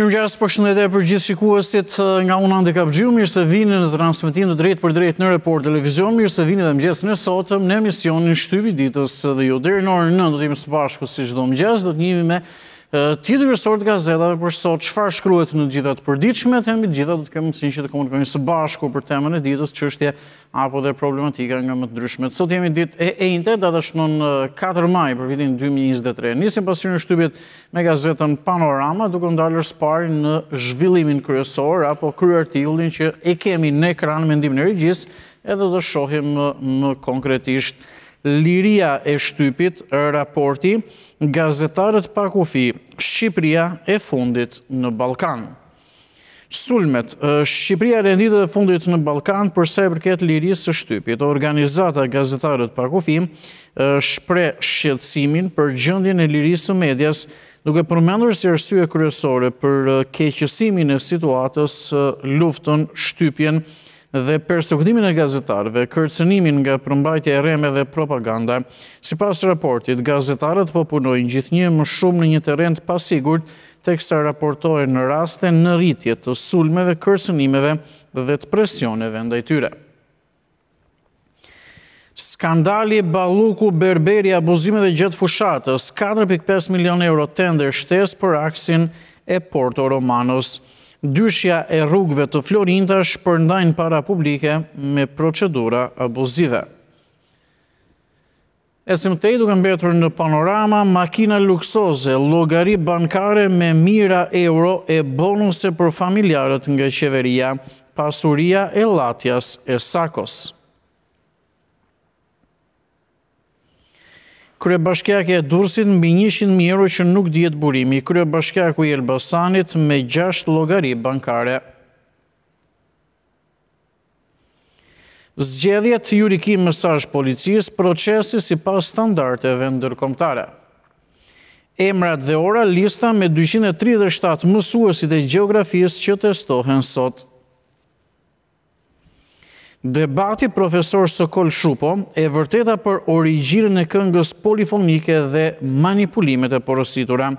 Mirë gjasë për po për gjithë shikuasit nga unë Andi Kapgjiu, mirë se vini në transmitim të drejt për drejt në report televizion, mirë se vini dhe mgjesë në sotëm në emisionin shtybi ditës dhe jo dherë në orë në, do t'jemi së bashku si gjithë do mgjesë, do t'njimi me Tjetër resort gazetave për sot, qëfar shkryet në gjithat për diqme, të jemi gjithat të kemë mësin që të komunikojnë së bashku për temën e ditës, qështje apo dhe problematika nga më të ndryshmet. Sot jemi dit e einte, data shënon 4 maj për vitin 2023. Nisim në shtybit me gazetën Panorama, duke ndalër spari në zhvillimin kryesor, apo kryartiullin që e kemi në ekran me ndimin e regjis, edhe dhe shohim më konkretisht Liria e shtypit, raporti, gazetarët pa kufi, Shqipria e fundit në Balkan. Sulmet, Shqipria rendit e fundit në Balkan përse përket lirisë së shtypit. Organizata gazetarët pa kufi shpre shqetsimin për gjëndin e lirisë së medjas duke përmendur si rësue kryesore për keqësimin e situatës luftën shtypjen dhe persekutimin e gazetarëve, kërcenimin nga përmbajtje e reme dhe propaganda. Si pas raportit, gazetarët po punojnë gjithë një më shumë në një teren të pasigurët, teksa raportohen në raste në rritje të sulmeve, kërcenimeve dhe të presioneve ndaj tyre. Skandali Baluku Berberi abuzime dhe gjithë fushatës, 4.5 milion euro tender shtesë për aksin e Porto Romanos dyshja e rrugve të Florinta shpërndajnë para publike me procedura abuzive. i duke mbetur në panorama, makina luksoze, logari bankare me mira euro e bonuse për familjarët nga qeveria, pasuria e latjas e sakosë. Krye bashkjake e Durësit mbi 100.000 euro që nuk djetë burimi, krye bashkjaku i Elbasanit me 6 logari bankare. Zgjedhjet juriki mësash policis, procesi si pas standarte vendërkomtare. Emrat dhe ora, lista me 237 mësuesit e geografis që testohen sotë. Debati profesor Sokol Shupo e vërteta për origjirën e këngës polifonike dhe manipulimet e porositura.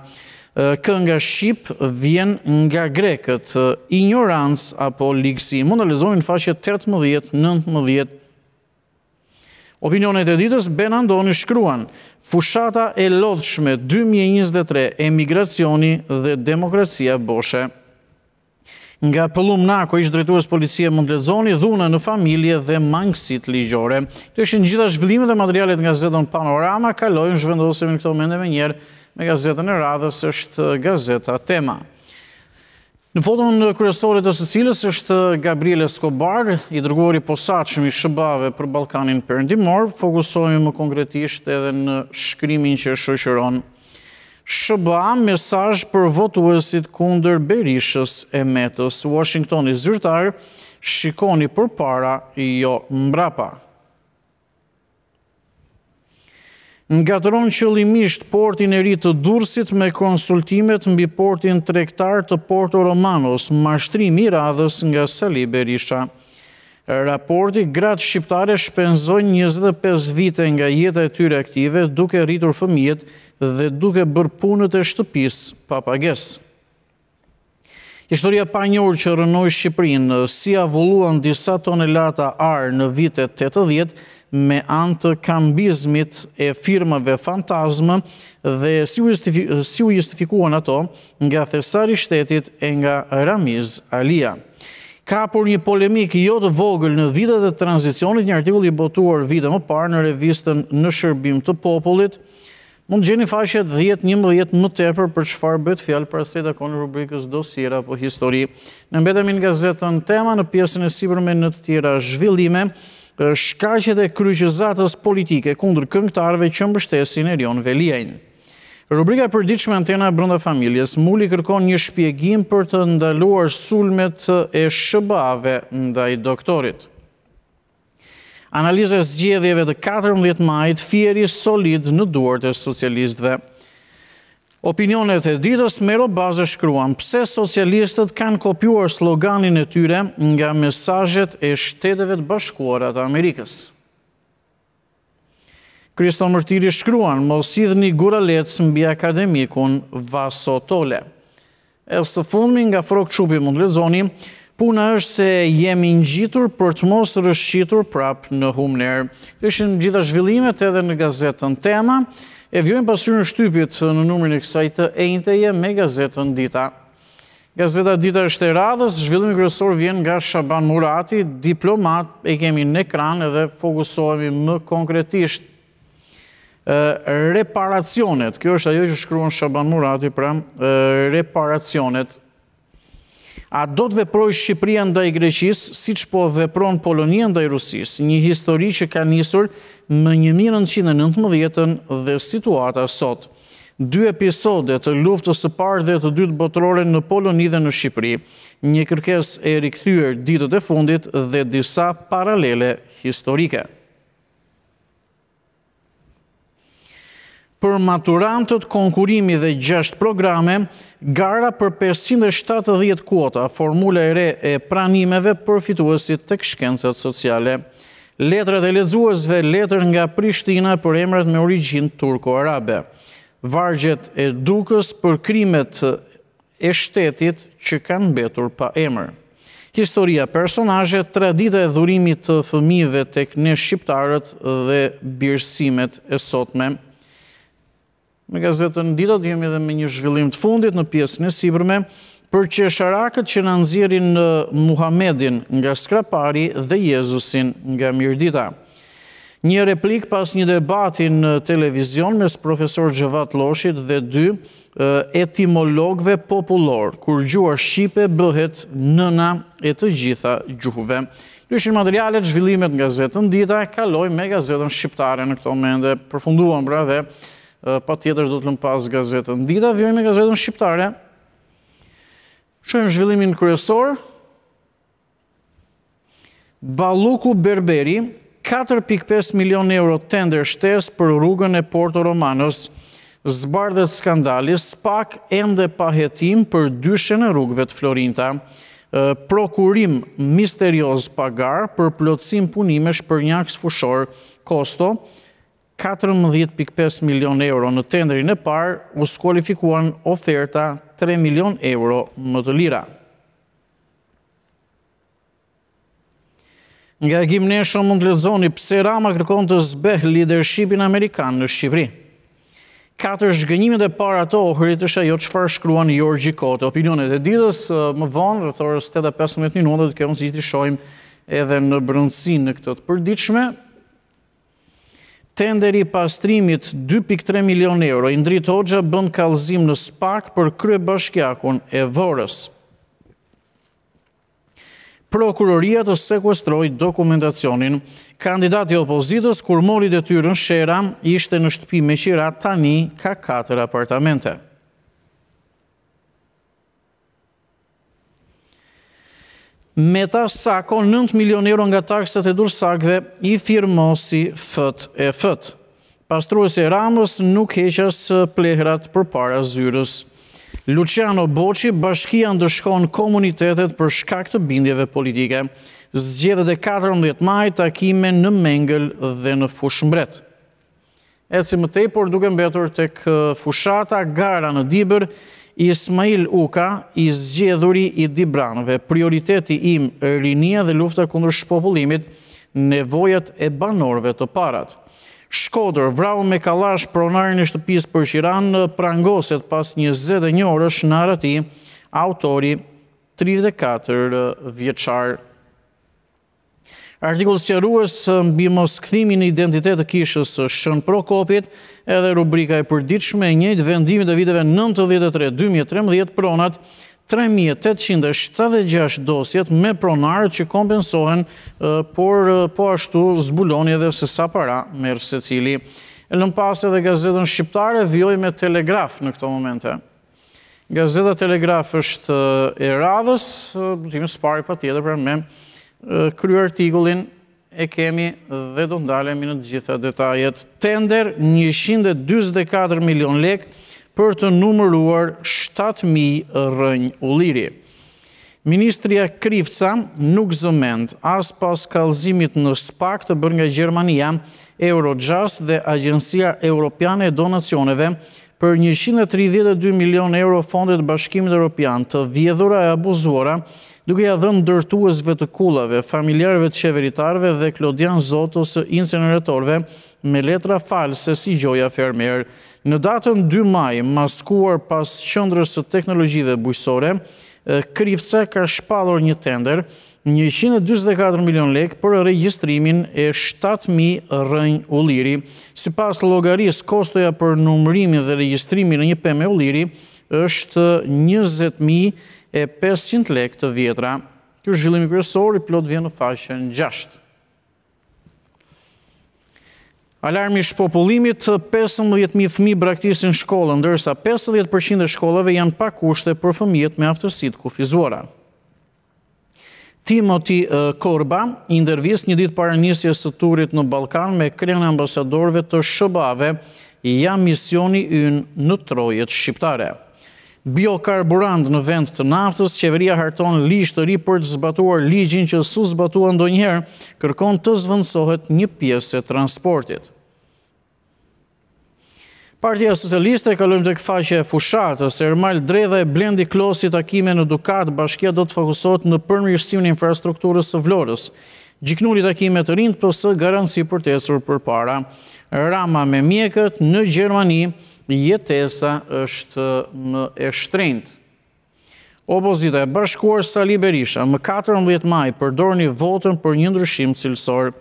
Kënga Shqip vjen nga Grekët, ignorancë apo ligësi. Më në lezojnë në faqe 18-19. Opinionet e ditës, Ben Andoni shkruan, fushata e lodhshme 2023 e migracioni dhe demokracia boshe. Nga pëllum nako ishtë drejtuas policie mundet zoni, dhuna në familje dhe mangësit ligjore. Të në gjitha zhvillimet dhe materialet nga zedon panorama, kalojnë zhvendosim në këto mende me njerë me gazetën e radhës është gazeta tema. Në foton kërësore të Sicilës është Gabriel Escobar, i drëgori posaqëmi shëbave për Balkanin përndimor, fokusohemi më konkretisht edhe në shkrimin që shëshëronë Shëba, mesaj për votuësit kunder Berishës e Metës. Washington i zyrtarë, shikoni për para i jo mbrapa. Nga të ronë që limisht portin e rritë të dursit me konsultimet mbi portin trektar të Porto Romanos, mashtrimi radhës nga Sali Berisha raporti, gratë shqiptare shpenzojnë 25 vite nga jetë e tyre aktive duke rritur fëmijet dhe duke bërpunët e shtëpis papages. Ishtoria pa njërë që rënoj Shqiprinë, si avulluan disa tonelata arë në vitet 80 me antë kambizmit e firmave fantazmë dhe si u justifikuan ato nga thesari shtetit e nga Ramiz Alia ka por një polemik jo të vogël në vitet e tranzicionit, një artikull i botuar vite më parë në revistën në shërbim të popullit, mund gjeni faqet 10-11 më tepër për qëfar bët fjalë për aset e konë rubrikës dosira po histori. Në mbetemi në gazetën tema në pjesën e sipërme në të tjera zhvillime, shkashet e kryqëzatës politike kundër këngtarve që mbështesin e rion veliajnë. Rubrika për diqme antena e brënda familjes, Muli kërkon një shpjegim për të ndaluar sulmet e shëbave ndaj doktorit. e zgjedhjeve të 14 majt, fjeri solid në duart e socialistve. Opinionet e ditës mero bazë shkruan, pse socialistët kanë kopjuar sloganin e tyre nga mesajet e shteteve të bashkuarat Amerikës. Kristo Mërtiri shkruan, mos idhë një gura letës mbi akademikun Vaso Tole. E së fundmi nga frok qupi mund lezoni, puna është se jemi në gjitur për të mos rëshqitur prapë në humler. Këshin gjitha zhvillimet edhe në gazetën tema, e vjojnë pasur në shtypit në numërin e kësajtë e inteje me gazetën dita. Gazeta dita është e radhës, zhvillimi kërësor vjen nga Shaban Murati, diplomat e kemi në ekran edhe fokusohemi më konkretisht reparacionet, kjo është ajo që shkruan Shaban Murati, pra, reparacionet, a do të veproj Shqipria ndaj Greqis, si që po vepron Polonia ndaj Rusis, një histori që ka njësur më 1919 dhe situata sot. Dy episode të luftës së parë dhe të dytë botërore në Poloni dhe në Shqipëri, një kërkesë e rikthyer ditët e fundit dhe disa paralele historike. për maturantët konkurimi dhe gjasht programe, gara për 570 kuota, formule e re e pranimeve për fituësit të këshkencët sociale. Letre dhe lezuësve, letrë nga Prishtina për emret me origin turko-arabe. Vargjet e dukës për krimet e shtetit që kanë betur pa emrë. Historia personaje, tradita e dhurimit të fëmive të këne shqiptarët dhe birësimet e sotme me gazetën dita, të jemi edhe me një zhvillim të fundit në pjesën e Sibërme, për që sharakët që në nëzirin në nga skrapari dhe Jezusin nga mirdita. Një replik pas një debati në televizion mes profesor Gjevat Loshit dhe dy etimologve popullor, kur gjua Shqipe bëhet nëna e të gjitha gjuhve. Lëshin materialet zhvillimet nga zetën dita, kaloj me gazetën shqiptare në këto mende, përfunduam bra dhe pa tjetër do të lëmë pas gazetën. Dita vjojme gazetën shqiptare, qëjmë zhvillimin kërësor, Baluku Berberi, 4.5 milion euro tender shtes për rrugën e Porto Romanos, zbardhet skandalis, spak ende pahetim për dyshen e rrugëve të Florinta, prokurim misterios pagar për plotësim punimesh për njaks fushor, kosto, 14.5 milion euro në tenderin e parë, u skualifikuan oferta 3 milion euro në të lira. Nga gjimneshën mund lezoni pse Rama kërkon të zbeh leadershipin Amerikan në Shqipëri. Katër shgënjimit e para të ohërit është ajo që farë shkruan Jorgji Kote. Opinionet e didës më vonë, rëthorës 8-15 minutët, kemë si të shojmë edhe në brëndësin në këtët përdiqme, Tenderi pastrimit 2.3 milion euro, Indrit Hoxha bënd kalzim në spak për krye bashkjakun e vorës. Prokuroria të sekwestroj dokumentacionin. Kandidati opozitës, kur mori dhe tyrën shera, ishte në shtëpi me qira tani ka 4 apartamente. me ta sako 9 milion euro nga taksat e dursakve i firmosi fët e fët. Pastruese e ramës nuk heqës plehrat për para zyrës. Luciano Boci bashkia ndërshkon komunitetet për shkak të bindjeve politike. Zgjedhët e 14 maj takime në mengël dhe në fushmbret. E si më tej, por duke mbetur tek eh, fushata, gara në dibër, Ismail Uka, i zgjedhuri i Dibranëve, prioriteti im rinia dhe lufta kundër shpopullimit, nevojat e banorve të parat. Shkodër, vrau me kalash pronarën e shtëpis për Shiran, prangoset pas 21 orësh në arati, autori 34 vjeqarë artikull sëqerues mbi mos kthimin e identitet të kishës së Shën Prokopit, edhe rubrika e përditshme e njëjtë vendimit të viteve 93-2013 pronat 3876 dosjet me pronarë që kompensohen, por po ashtu zbuloni edhe se sa para mërë se cili. në pasë edhe gazetën shqiptare vjoj me telegraf në këto momente. Gazeta Telegraf është e radhës, të imë spari pa tjetër për me kryu artikullin e kemi dhe do ndalemi në gjitha detajet. Tender 124 milion lek për të numëruar 7.000 rënjë u liri. Ministria Krivca nuk zëmend as pas kalzimit në spak të bërë nga Gjermania, Eurojust dhe Agencia Europiane e Donacioneve për 132 milion euro fondet bashkimit Europian të vjedhura e abuzuara duke ja dhënë ndërtuesve të kullave, familjarëve të qeveritarëve dhe Klodian Zotos inceneratorve me letra false si Gjoja Fermer. Në datën 2 maj, maskuar pas qëndrës të teknologjive bujësore, Krivca ka shpallur një tender, 124 milion lek për registrimin e 7.000 rënj ulliri. Si pas kostoja për numërimin dhe registrimin e një peme ulliri është 20.000 e 500 lek të vjetra. Kjo zhvillimi kërësori plot vjenë në faqen 6. Alarmi shpopullimit, 15.000 fëmi braktisin shkollën, ndërsa 50% e shkollëve janë pa kushte për fëmijet me aftërsit kufizuara. Timoti Korba, indervis një ditë para njësje së turit në Balkan me krenë ambasadorve të shëbave, ja misioni yn në trojet Shqiptare biokarburant në vend të naftës, qeveria harton lishtë të ri për të zbatuar ligjin që su zbatua ndonjëherë, kërkon të zvëndsohet një pjesë e transportit. Partia Socialiste e kalujmë të këfaqe e fushatës, Ermal dhe e Blendi Klosi takime në Dukat, bashkja do të fokusot në përmjërsim në infrastrukturës së vlorës. Gjiknuri takime të rindë përse garanci për tesur për para. Rama me mjekët në në Gjermani, jetesa është në eshtrejnët. Opozita e bashkuar Sali Berisha, më 14 maj, përdor një votën për një ndryshim cilësor.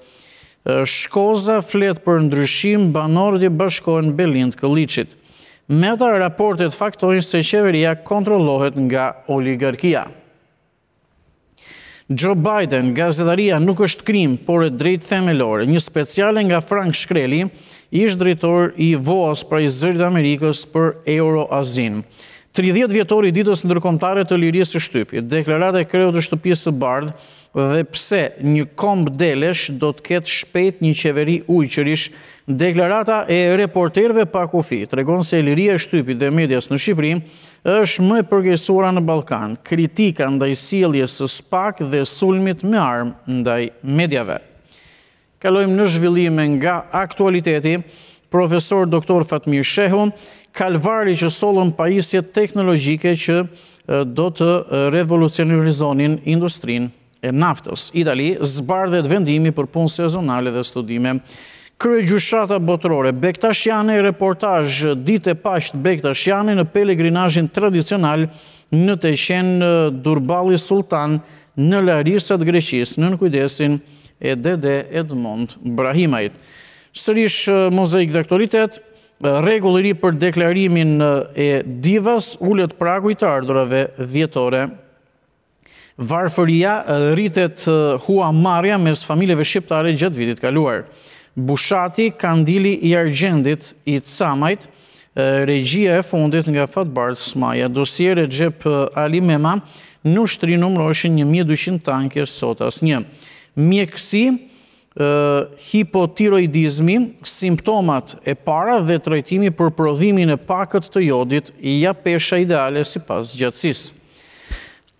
Shkoza flet për ndryshim banorët i bashkojnë Belind Këllicit. Meta raportet faktojnë se qeveria kontrolohet nga oligarkia. Joe Biden, gazetaria nuk është krim, por e drejtë themelore. Një speciale nga Frank Shkreli, ish dritor i voas i zërit Amerikës për Euroazin. 30 vjetori ditës ndërkomtare të lirisë shtypit, deklarat e kreut të pjesë të bardhë dhe pse një komb delesh do të ketë shpet një qeveri ujqërish, deklarata e reporterve pa kufi, të regon se liria shtypit dhe medias në Shqipëri, është më përgjësura në Balkan, kritika ndaj siljes së spak dhe sulmit me armë ndaj medjave kalojmë në zhvillime nga aktualiteti, profesor doktor Fatmir Shehu, kalvari që solon pajisjet teknologjike që do të revolucionarizonin industrin e naftës. Itali, zbardhet vendimi për punë sezonale dhe studime. Krye gjushata botërore, Bektashjane, reportaj dite pasht Bektashjane në pelegrinajin tradicional në të qenë Durbali Sultan në Larisat Greqis, në në kujdesin Bektashjane e dede Edmond Brahimajt. Sërish mozaik dhe aktualitet, regulleri për deklarimin e divas ullet pragu i të ardurave vjetore. Varfëria rritet hua marja mes familjeve shqiptare gjëtë vitit kaluar. Bushati, kandili i argendit i të samajt, regjia e fundit nga fatë bardë smaja, dosjere gjepë Ali Mema, në shtri numroshin 1200 tanker sotas një mjekësi, hipotiroidizmi, simptomat e para dhe trajtimi për prodhimin e pakët të jodit i ja pesha ideale si pas gjatsis.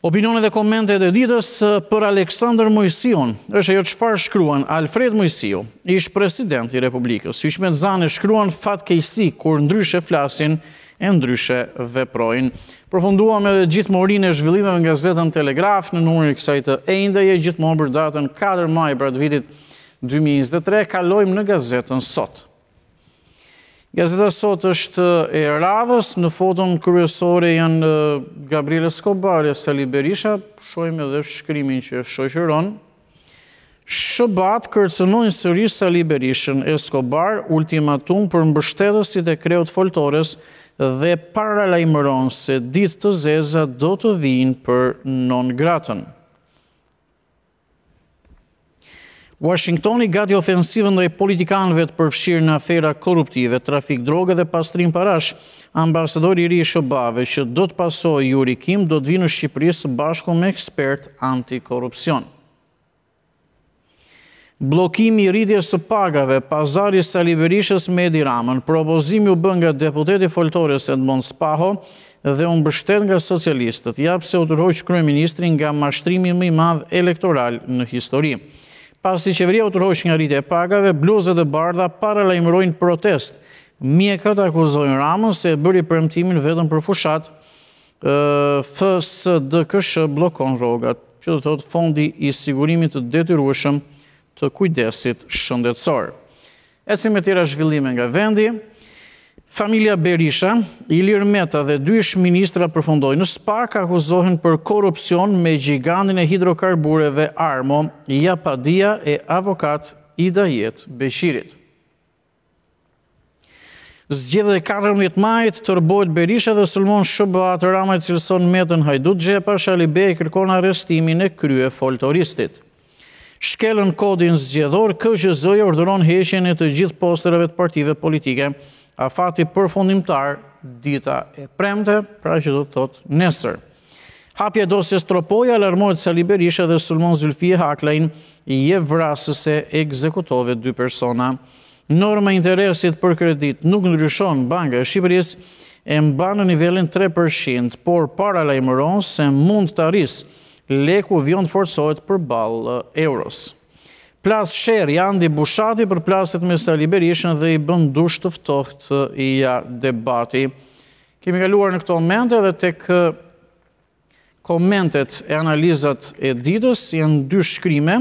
Opinone dhe komente dhe ditës për Aleksandr Mojsion, është e jo qëfar shkruan Alfred Mojsio, ish president i Republikës, ish me të zane shkruan fatkejsi, kur ndryshe flasin e ndryshe veprojnë. Përfunduam edhe gjithë morin e zhvillimeve nga Zetën Telegraf në numër i kësajtë e indeje gjithë morë për datën 4 maj për atë vitit 2023, kalojmë në Gazetën Sot. Gazeta Sot është e radhës, në foton kryesore janë Gabriele Skobar e Sali Berisha, shojmë edhe shkrimin që shoqëronë. Shëbat kërcënojnë sëri Sali Berishën e Skobar ultimatum për mbështetësit e kreut foltores dhe paralajmëron se ditë të zeza do të vinë për non gratën. Washingtoni gati ofensivën dhe politikanëve të përfshirë në afera korruptive, trafik droge dhe pastrim parash, ambasadori ri shëbave që do të pasoj juri kim do të vinë në Shqipërisë bashku me ekspert antikorupcionë. Blokimi i rritjes së pagave, pazarjes së liberishës me Edi Ramën, propozimi u bën nga deputeti foltorës e në mund spaho dhe unë bështet nga socialistët, japë se u të rojqë ministri nga mashtrimi më i madhë elektoral në histori. Pas i qeveria u të rojqë nga rritje e pagave, bluzët e barda paralajmërojnë protest. Mie këtë akuzojnë Ramën se e bëri përëmtimin vetëm për fushat fësë dë këshë blokon rogat, që do të thotë fondi i sigurimit të detyrueshëm të kujdesit shëndetsor. E cime tira zhvillime nga vendi, familia Berisha, Ilir Meta dhe dy ish ministra përfundoj në spak akuzohen për korupcion me gjigandin e hidrokarbureve armo, japadia e avokat i da jetë beqirit. Zgjede e 14 majtë të rbojt Berisha dhe Sëlmon Shëba të rama e cilëson metën hajdu të gjepa, shalibe bejë kërkona restimin e krye foltoristit shkelën kodin zgjedhor, KGZ-i ordonon heshjen e të gjithë postereve të partive politike, a fati përfundimtar dita e premte, pra që do të thotë nesër. Hapje dosjes tropoja, alarmojt se Liberisha dhe Sulmon Zylfie Haklajn je vrasës se ekzekutove dy persona. Norma interesit për kredit nuk ndryshon banga e Shqipëris e mba në nivelin 3%, por para lajmëron se mund të arisë leku vion forsojt për balë eh, euros. Plas shërë janë di bushati për plaset me së liberishën dhe i bëndush të ftoht i ja debati. Kemi kaluar në këto momente dhe të kë eh, komentet e analizat e ditës, janë dy shkrime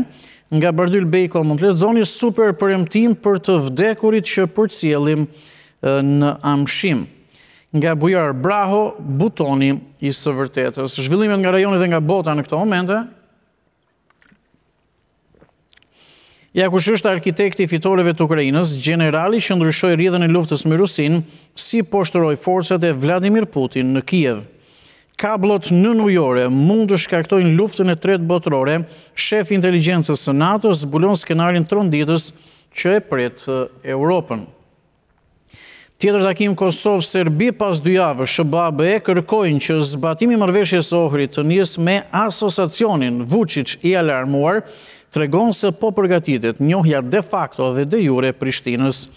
nga Bardyl Bejko Montlet, zoni super përëmtim për të vdekurit që përcjelim eh, në amshim nga bujarë braho butoni i së vërtetës. Zhvillimet nga rajonit dhe nga bota në këto momente, Ja kush është arkitekti fitoreve të Ukrajinës, generali që ndryshoj rrjedhën e luftës me Rusin, si poshtëroj forcët e Vladimir Putin në Kiev. Kablot në nujore mund të shkaktojnë luftën e tretë botërore, shef inteligencës së NATO zbulon skenarin të që e pretë Europën. Tjetër takim Kosovë-Serbi pas dy javë, Shëba BE kërkojnë që zbatimi mërveshje së të njës me asosacionin Vucic i alarmuar të regonë se po përgatitit njohja de facto dhe de jure Prishtinës.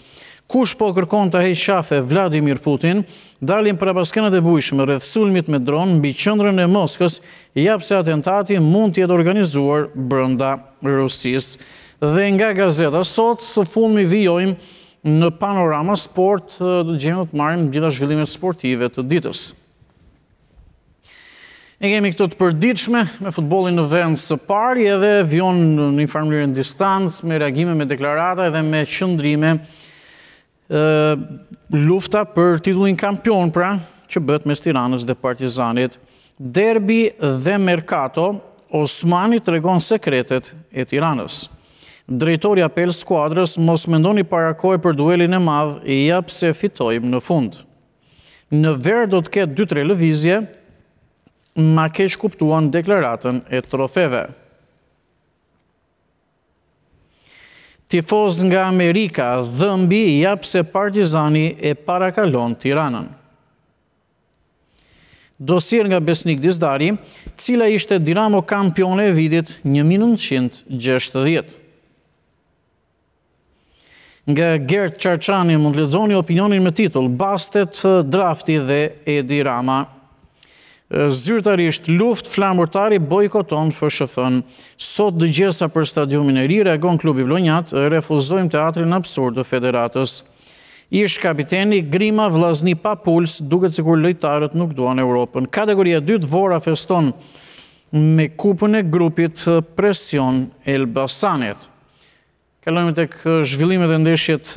Kush po kërkon të hejtë shafe Vladimir Putin, dalim për abaskenet e bujshme rrëth sulmit me dronë në bëqëndrën e Moskës, japë se atentati mund tjetë organizuar brënda Rusis. Dhe nga gazeta, sot së fund mi vijojmë në panorama sport dhe gjemë të marim gjitha zhvillimet sportive të ditës. Ne kemi këtë të përdiqme me futbolin në vend së pari edhe vion në informirën distancë me reagime me deklarata edhe me qëndrime lufta për titullin kampion pra që bët mes tiranës dhe partizanit. Derbi dhe Mercato, Osmani të regon sekretet e tiranës drejtori apel skuadrës mos mendoni parakoj për duelin e madhë i japë se fitojmë në fund. Në verë do të ketë 2-3 lëvizje, ma keqë kuptuan deklaratën e trofeve. Tifoz nga Amerika, dhëmbi i japë se partizani e parakalon tiranën. Dosir nga Besnik Dizdari, cila ishte Dinamo kampion e vidit 1960 nga Gert Qarçani mund lexoni opinionin me titull Bastet eh, drafti dhe Edi Rama. Eh, zyrtarisht luft flamurtari bojkoton FSHF-n. Sot dëgjesa për stadiumin e ri reagon klubi Vlonjat, eh, refuzojmë teatrin absurd të federatës. Ish kapiteni Grima Vllazni pa puls, duket sikur lojtarët nuk duan Europën. Kategoria 2 Vora feston me kupën e grupit presion Elbasanit. Kalojmë të kë zhvillime dhe ndeshjet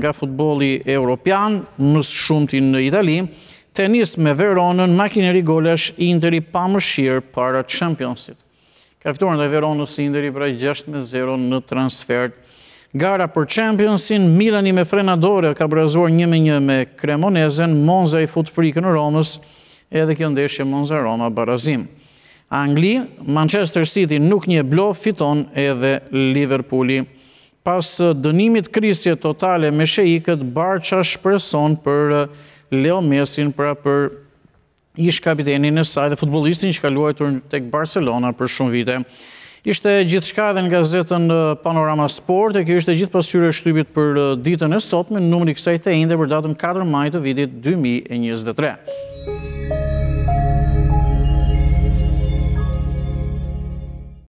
nga futboli europian, nësë shumë në Itali, tenis me Veronën, makineri golesh, interi pa më shirë para Championsit. Ka fiturën dhe Veronës interi pra 6-0 në transfert. Gara për Championsin, Milani me Frenadore ka brazuar një me një me Kremonezen, Monza i fut frikë në Romës, edhe kjo ndeshje Monza Roma barazim. Angli, Manchester City nuk një blo, fiton edhe Liverpooli pas dënimit krisje totale me shejikët, barqa shpreson për Leo Mesin, pra për ish kapitenin e saj dhe futbolistin që ka luajtur tek Barcelona për shumë vite. Ishte gjithë shka dhe në gazetën Panorama Sport, e kjo ishte gjithë pasyre shtypit për ditën e sotme, në numëri kësaj të e për datën 4 majtë të vitit 2023.